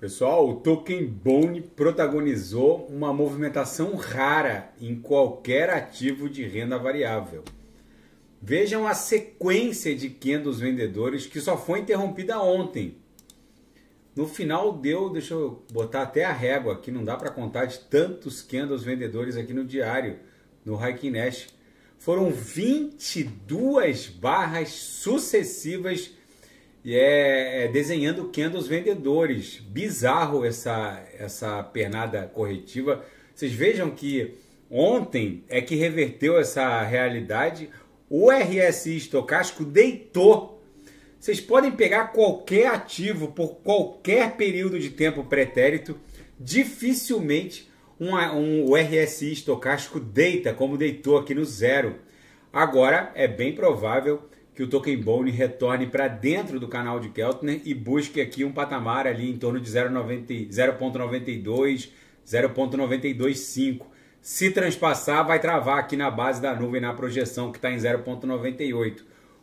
Pessoal, o Token Bone protagonizou uma movimentação rara em qualquer ativo de renda variável. Vejam a sequência de quem dos vendedores que só foi interrompida ontem. No final deu, deixa eu botar até a régua aqui, não dá para contar de tantos candles vendedores aqui no diário, no Haikinesh. Foram 22 barras sucessivas e é, é desenhando o dos vendedores. Bizarro essa, essa pernada corretiva. Vocês vejam que ontem é que reverteu essa realidade. O RSI estocástico deitou. Vocês podem pegar qualquer ativo por qualquer período de tempo pretérito, dificilmente um, um, o RSI estocástico deita, como deitou aqui no zero. Agora é bem provável que o Token Bone retorne para dentro do canal de Keltner e busque aqui um patamar ali em torno de 0,92, 0,925. Se transpassar, vai travar aqui na base da nuvem, na projeção, que está em 0,98.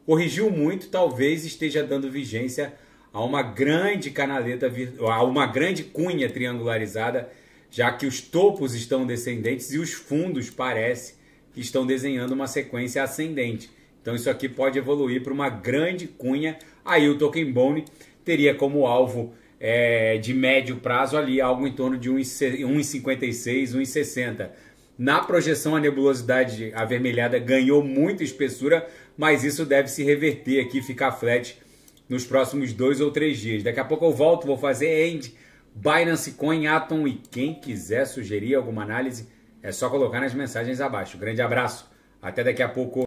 Corrigiu muito, talvez esteja dando vigência a uma grande canaleta, a uma grande cunha triangularizada, já que os topos estão descendentes e os fundos parece que estão desenhando uma sequência ascendente. Então isso aqui pode evoluir para uma grande cunha. Aí o token bone teria como alvo é, de médio prazo ali algo em torno de 1,56, 1,60. Na projeção, a nebulosidade avermelhada ganhou muita espessura, mas isso deve se reverter aqui, ficar flat nos próximos dois ou três dias. Daqui a pouco eu volto, vou fazer end, Binance Coin, Atom e quem quiser sugerir alguma análise, é só colocar nas mensagens abaixo. Grande abraço, até daqui a pouco.